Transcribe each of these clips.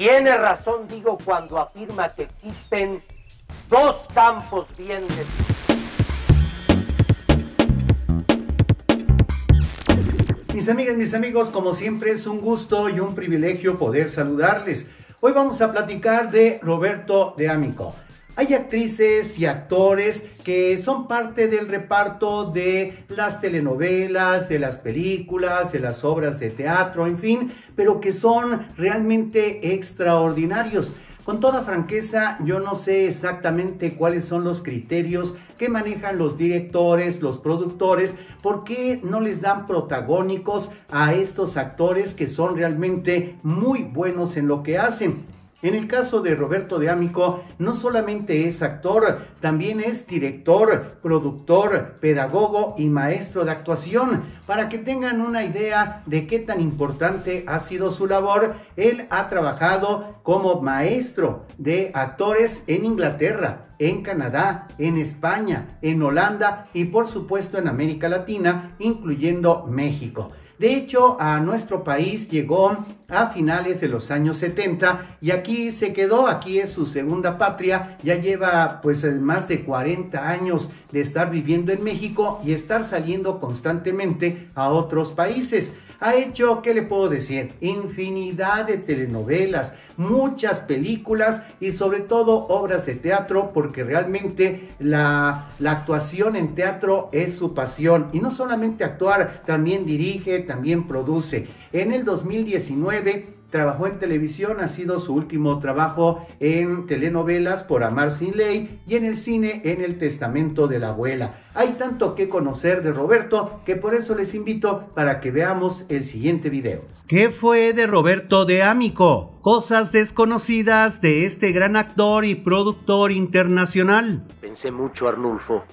Tiene razón, digo, cuando afirma que existen dos campos bien Mis amigas, mis amigos, como siempre es un gusto y un privilegio poder saludarles. Hoy vamos a platicar de Roberto de Amico. Hay actrices y actores que son parte del reparto de las telenovelas, de las películas, de las obras de teatro, en fin, pero que son realmente extraordinarios. Con toda franqueza, yo no sé exactamente cuáles son los criterios que manejan los directores, los productores, por qué no les dan protagónicos a estos actores que son realmente muy buenos en lo que hacen. En el caso de Roberto de Amico, no solamente es actor, también es director, productor, pedagogo y maestro de actuación. Para que tengan una idea de qué tan importante ha sido su labor, él ha trabajado como maestro de actores en Inglaterra, en Canadá, en España, en Holanda y por supuesto en América Latina, incluyendo México. De hecho, a nuestro país llegó a finales de los años 70 y aquí se quedó, aquí es su segunda patria, ya lleva pues eh, más de 40 años de estar viviendo en México y estar saliendo constantemente a otros países. Ha hecho, ¿qué le puedo decir? Infinidad de telenovelas, muchas películas y sobre todo obras de teatro porque realmente la, actuación en teatro es su pasión. Y no solamente actuar, también dirige, también produce. En el 2019 Trabajó en televisión, ha sido su último trabajo en telenovelas por Amar sin ley y en el cine en El testamento de la abuela. Hay tanto que conocer de Roberto que por eso les invito para que veamos el siguiente video. ¿Qué fue de Roberto de Amico? Cosas desconocidas de este gran actor y productor internacional. Pensé mucho, Arnulfo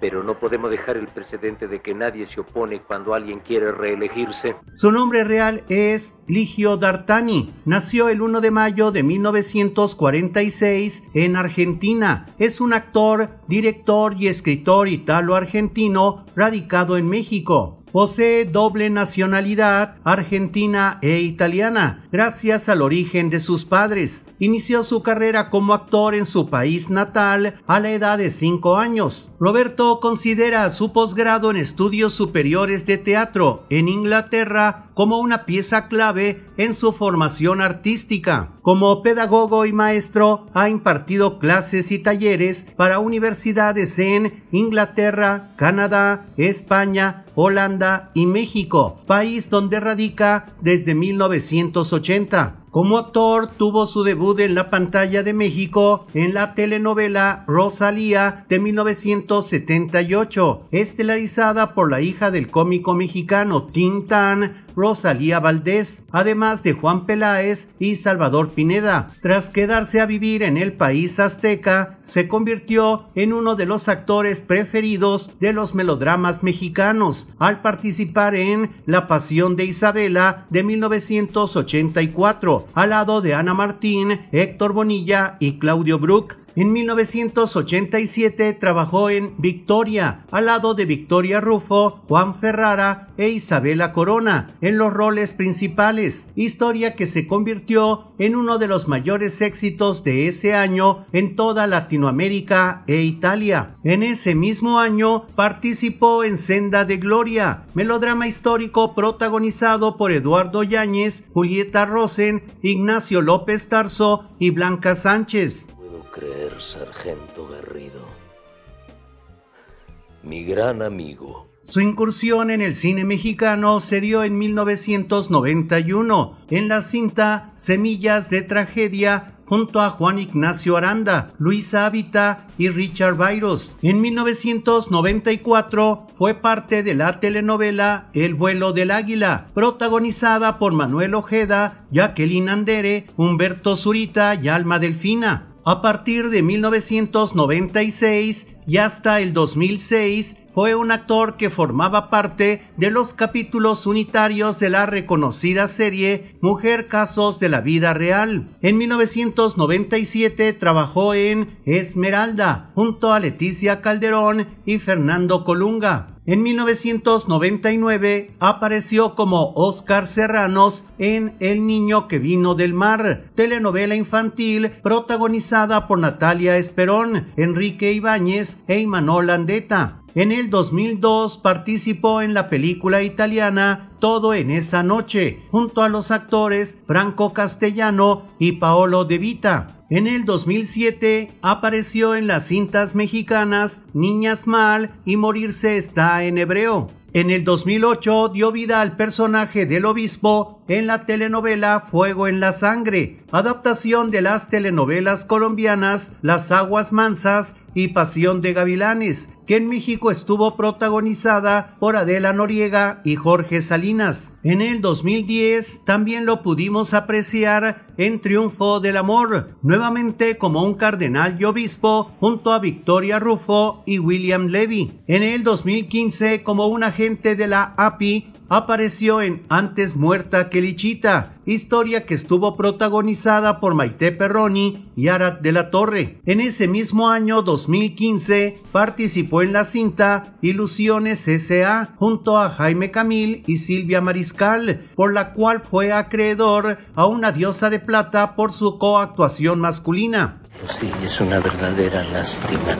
pero no podemos dejar el precedente de que nadie se opone cuando alguien quiere reelegirse. Su nombre real es Ligio Dartani. Nació el 1 de mayo de 1946 en Argentina. Es un actor, director y escritor italo-argentino radicado en México. Posee doble nacionalidad argentina e italiana, gracias al origen de sus padres. Inició su carrera como actor en su país natal a la edad de 5 años. Roberto considera su posgrado en estudios superiores de teatro en Inglaterra como una pieza clave en su formación artística. Como pedagogo y maestro, ha impartido clases y talleres para universidades en Inglaterra, Canadá, España, Holanda y México, país donde radica desde 1980. Como actor, tuvo su debut en la pantalla de México en la telenovela Rosalía de 1978, estelarizada por la hija del cómico mexicano Tintán, Rosalía Valdés, además de Juan Peláez y Salvador Pineda. Tras quedarse a vivir en el país azteca, se convirtió en uno de los actores preferidos de los melodramas mexicanos, al participar en La Pasión de Isabela de 1984 al lado de Ana Martín, Héctor Bonilla y Claudio Brook, en 1987 trabajó en Victoria, al lado de Victoria Rufo, Juan Ferrara e Isabela Corona, en los roles principales, historia que se convirtió en uno de los mayores éxitos de ese año en toda Latinoamérica e Italia. En ese mismo año participó en Senda de Gloria, melodrama histórico protagonizado por Eduardo Yáñez, Julieta Rosen, Ignacio López Tarso y Blanca Sánchez sargento Garrido. Mi gran amigo. Su incursión en el cine mexicano se dio en 1991 en la cinta Semillas de Tragedia junto a Juan Ignacio Aranda, Luisa Ávita y Richard Byros. En 1994 fue parte de la telenovela El vuelo del águila, protagonizada por Manuel Ojeda, Jacqueline Andere, Humberto Zurita y Alma Delfina. A partir de 1996 y hasta el 2006 fue un actor que formaba parte de los capítulos unitarios de la reconocida serie Mujer Casos de la Vida Real. En 1997 trabajó en Esmeralda junto a Leticia Calderón y Fernando Colunga. En 1999 apareció como Oscar Serranos en El niño que vino del mar, telenovela infantil protagonizada por Natalia Esperón, Enrique Ibáñez e Imanol Landeta. En el 2002 participó en la película italiana Todo en esa noche, junto a los actores Franco Castellano y Paolo De Vita. En el 2007 apareció en las cintas mexicanas Niñas Mal y Morirse está en hebreo. En el 2008 dio vida al personaje del obispo en la telenovela Fuego en la Sangre, adaptación de las telenovelas colombianas Las Aguas Mansas y Pasión de Gavilanes, que en México estuvo protagonizada por Adela Noriega y Jorge Salinas. En el 2010 también lo pudimos apreciar en Triunfo del Amor, nuevamente como un cardenal y obispo junto a Victoria Rufo y William Levy. En el 2015 como un agente de la API apareció en Antes muerta que lichita, historia que estuvo protagonizada por Maite Perroni y Arat de la Torre. En ese mismo año 2015 participó en la cinta Ilusiones S.A. junto a Jaime Camil y Silvia Mariscal, por la cual fue acreedor a una diosa de plata por su coactuación masculina. Sí, es una verdadera lástima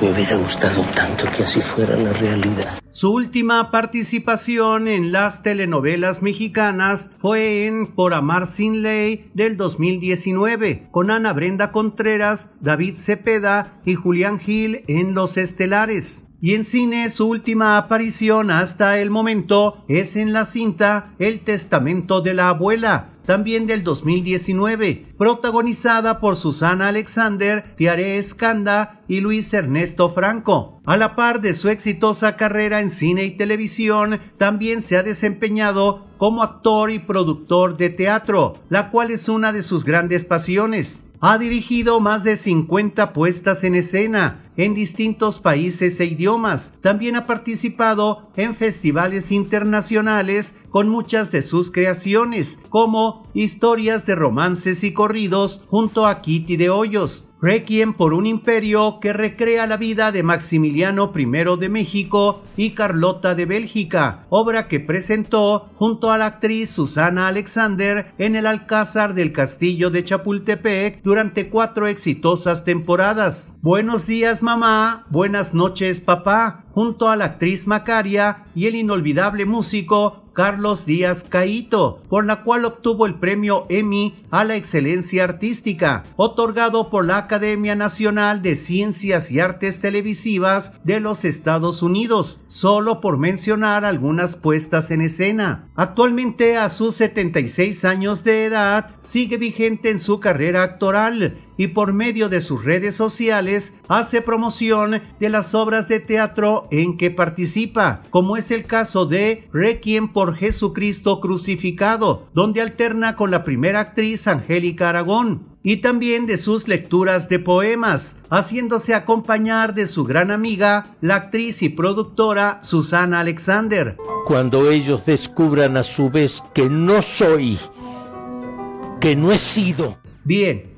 me hubiera gustado tanto que así fuera la realidad. Su última participación en las telenovelas mexicanas fue en Por Amar Sin Ley del 2019, con Ana Brenda Contreras, David Cepeda y Julián Gil en Los Estelares. Y en cine su última aparición hasta el momento es en la cinta El Testamento de la Abuela, también del 2019, protagonizada por Susana Alexander, Tiare Escanda y Luis Ernesto Franco. A la par de su exitosa carrera en cine y televisión, también se ha desempeñado como actor y productor de teatro, la cual es una de sus grandes pasiones. Ha dirigido más de 50 puestas en escena en distintos países e idiomas. También ha participado en festivales internacionales con muchas de sus creaciones, como historias de romances y corridos junto a Kitty de Hoyos. Requiem por un imperio que recrea la vida de Maximiliano I de México y Carlota de Bélgica, obra que presentó junto a la actriz Susana Alexander en el Alcázar del Castillo de Chapultepec durante cuatro exitosas temporadas. Buenos días mamá, buenas noches papá, junto a la actriz Macaria y el inolvidable músico Carlos Díaz Caíto, por la cual obtuvo el premio Emmy a la excelencia artística, otorgado por la Academia Nacional de Ciencias y Artes Televisivas de los Estados Unidos, solo por mencionar algunas puestas en escena. Actualmente a sus 76 años de edad sigue vigente en su carrera actoral, y por medio de sus redes sociales hace promoción de las obras de teatro en que participa, como es el caso de Requiem por Jesucristo crucificado, donde alterna con la primera actriz Angélica Aragón, y también de sus lecturas de poemas, haciéndose acompañar de su gran amiga, la actriz y productora Susana Alexander. Cuando ellos descubran a su vez que no soy, que no he sido. Bien,